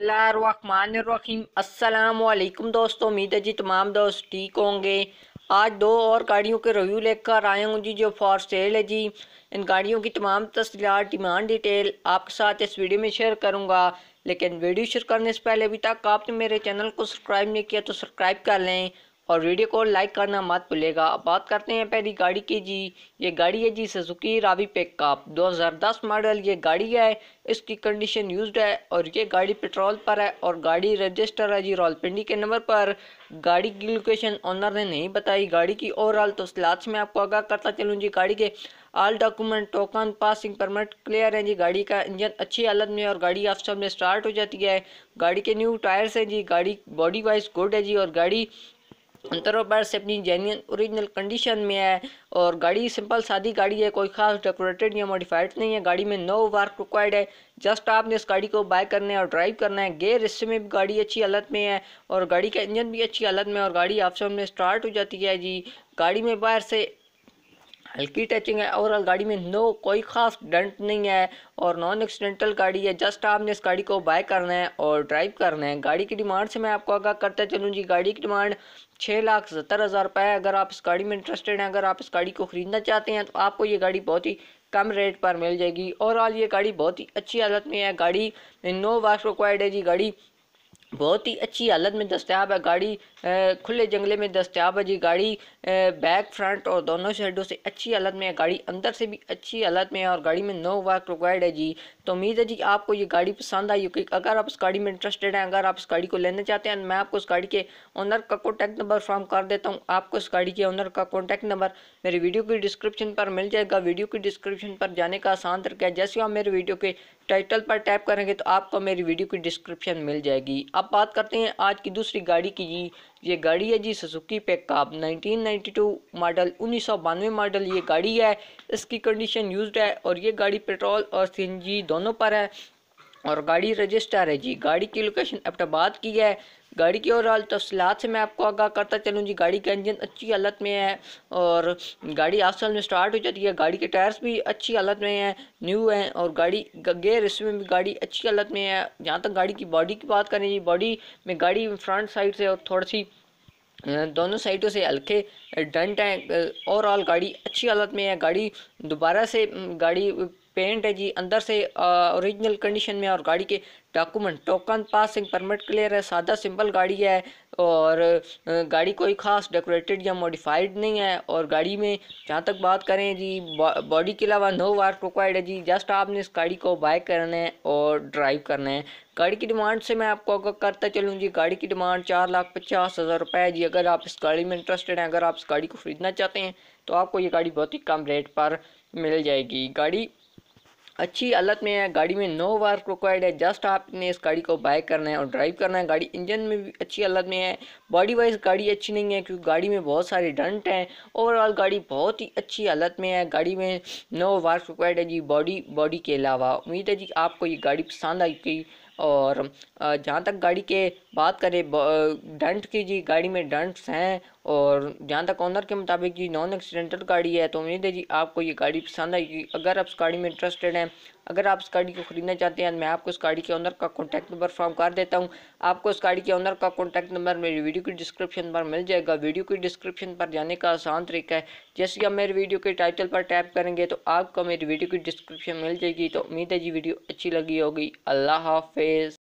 अस्सलाम वालेकुम दोस्तों उम्मीद है जी तमाम दोस्त ठीक होंगे आज दो और गाड़ियों के रिव्यू लेकर आया हूँ जी जो फॉर सेल है जी इन गाड़ियों की तमाम तफसीत डिमांड डिटेल आपके साथ इस वीडियो में शेयर करूँगा लेकिन वीडियो शेयर करने से पहले अभी तक आपने मेरे चैनल को सब्सक्राइब नहीं किया तो सब्सक्राइब कर लें और वीडियो को लाइक करना मत भूलेगा बात करते हैं पहली गाड़ी की जी ये गाड़ी है जी सजुकी रावी दो हजार 2010 मॉडल ये गाड़ी है इसकी कंडीशन यूज्ड है और ये गाड़ी पेट्रोल पर है और गाड़ी रजिस्टर है जी रोलपिंडी के नंबर पर गाड़ी की लोकेशन ऑनर ने नहीं बताई गाड़ी की ओवरऑल तो लाच में आपको आगाह करता चलूँ जी गाड़ी के all document token passing permit clear है जी गाड़ी का इंजन अच्छी हालत में और गाड़ी आप में स्टार्ट हो जाती है गाड़ी के न्यू टायर्स हैं जी गाड़ी बॉडी वाइज गुड है जी और गाड़ी अंतरों से अपनी जेन्यन ओरिजिनल कंडीशन में है और गाड़ी सिंपल सादी गाड़ी है कोई खास डेकोरेटेड या मॉडिफाइड नहीं है गाड़ी में नो वर्क रिक्वायर्ड है जस्ट आपने इस गाड़ी को बाय करना है और ड्राइव करना है गेयर इससे में भी गाड़ी अच्छी हालत में है और गाड़ी का इंजन भी अच्छी हालत में और गाड़ी आपसे हमने स्टार्ट हो जाती है जी गाड़ी में बाहर से हल्की टचिंग है ओवरऑल गाड़ी में नो कोई ख़ास डंट नहीं है और नॉन एक्सीडेंटल गाड़ी है जस्ट आपने इस गाड़ी को बाय करना है और ड्राइव करना है गाड़ी की डिमांड से मैं आपको आगाह करता चलूँ जी गाड़ी की डिमांड छः लाख सत्तर हज़ार रुपये है अगर आप इस गाड़ी में इंटरेस्टेड हैं अगर आप इस गाड़ी को ख़रीदना चाहते हैं तो आपको ये गाड़ी बहुत ही कम रेट पर मिल जाएगी ओवरऑल ये गाड़ी बहुत ही अच्छी हालत में है गाड़ी नो वाश रिक्वायर्ड है जी गाड़ी बहुत ही अच्छी हालत में दस्तियाब है गाड़ी खुले जंगले में दस्तियाब है जी गाड़ी बैक फ्रंट और दोनों साइडों से अच्छी हालत में है गाड़ी अंदर से भी अच्छी हालत में है और गाड़ी में नो वर्क रिक्वायर्ड है जी तो उम्मीद है जी आपको ये गाड़ी पसंद आई क्योंकि अगर आप इस गाड़ी में इंटरेस्टेड हैं अगर आप इस गाड़ी को लेना चाहते हैं मैं आपको उस गाड़ी के ऑनर का कॉन्टैक्ट नंबर फॉर्म कर देता हूँ आपको इस गाड़ी के ऑनर का कॉन्टैक्ट नंबर मेरी वीडियो की डिस्क्रिप्शन पर मिल जाएगा वीडियो की डिस्क्रिप्शन पर जाने का आसान तरीका है जैसे आप मेरे वीडियो के टाइटल पर टैप करेंगे तो आपको मेरी वीडियो की डिस्क्रिप्शन मिल जाएगी अब बात करते हैं आज की दूसरी गाड़ी की जी ये गाड़ी है जी सुजुकी पैकअप 1992 मॉडल उन्नीस मॉडल ये गाड़ी है इसकी कंडीशन यूज्ड है और ये गाड़ी पेट्रोल और सीएनजी दोनों पर है और गाड़ी रजिस्टर है जी गाड़ी की लोकेशन बात की है गाड़ी की ओवरऑल तफसलत से मैं आपको आगाह करता चलूँ जी गाड़ी का इंजन अच्छी हालत में है और गाड़ी आसल में स्टार्ट हो जाती है गाड़ी के टायर्स भी अच्छी हालत में हैं न्यू हैं और गाड़ी गेयर इसमें भी गाड़ी अच्छी हालत में है जहाँ तक गाड़ी की बॉडी की बात करें जी बॉडी में गाड़ी फ्रंट साइड से और थोड़ी सी दोनों साइडों से हल्के डंट हैं ओवरऑल गाड़ी अच्छी हालत में है गाड़ी दोबारा से गाड़ी पेंट है जी अंदर से ओरिजिनल कंडीशन में और गाड़ी के document token passing permit clear है सादा सिंपल गाड़ी है और गाड़ी कोई ख़ास डेकोरेटेड या मॉडिफाइड नहीं है और गाड़ी में जहाँ तक बात करें जी बॉडी के अलावा नो वार्क रिक्वायर्ड है जी जस्ट आपने इस गाड़ी को बाय करना है और ड्राइव करना है गाड़ी की डिमांड से मैं आपको अगर करता चलूँ जी गाड़ी की डिमांड चार लाख पचास हज़ार रुपये है जी अगर आप इस गाड़ी में इंटरेस्टेड हैं अगर आप इस गाड़ी को ख़रीदना चाहते हैं तो आपको ये गाड़ी बहुत ही कम रेट पर मिल जाएगी गाड़ी अच्छी हालत में है गाड़ी में नो वर्क रिक्वायर्ड है जस्ट आपने इस गाड़ी को बाय करना है और ड्राइव करना है गाड़ी इंजन में भी अच्छी हालत में है बॉडी वाइज गाड़ी अच्छी नहीं है क्योंकि गाड़ी में बहुत सारे डंट हैं ओवरऑल गाड़ी बहुत ही अच्छी हालत में है गाड़ी में नो वर्क रिक्वायर्ड है जी बॉडी बॉडी के अलावा उम्मीद है जी आपको ये गाड़ी पसंद आई और जहाँ तक गाड़ी के बात करें डंट की जी गाड़ी में डंट्स हैं और जहाँ तक ऑनर के मुताबिक जी नॉन एक्सीडेंटल गाड़ी है तो उम्मीद है जी आपको ये गाड़ी पसंद आएगी अगर आप इस गाड़ी में इंटरेस्टेड हैं अगर आप इस गाड़ी को ख़रीदना चाहते हैं मैं आपको इस गाड़ी के ऑनर का कॉन्टैक्ट नंबर फॉर्म कर देता हूँ आपको इस गाड़ी के ऑनर का कॉन्टैक्ट नंबर मेरी वीडियो की डिस्क्रिप्शन पर मिल जाएगा वीडियो की डिस्क्रिप्शन पर जाने का आसान तरीका है जैसे आप मेरे वीडियो के टाइटल पर टैप करेंगे तो आपको मेरी वीडियो की डिस्क्रिप्शन मिल जाएगी तो उम्मीद है जी वीडियो अच्छी लगी होगी अल्लाह हाफि ways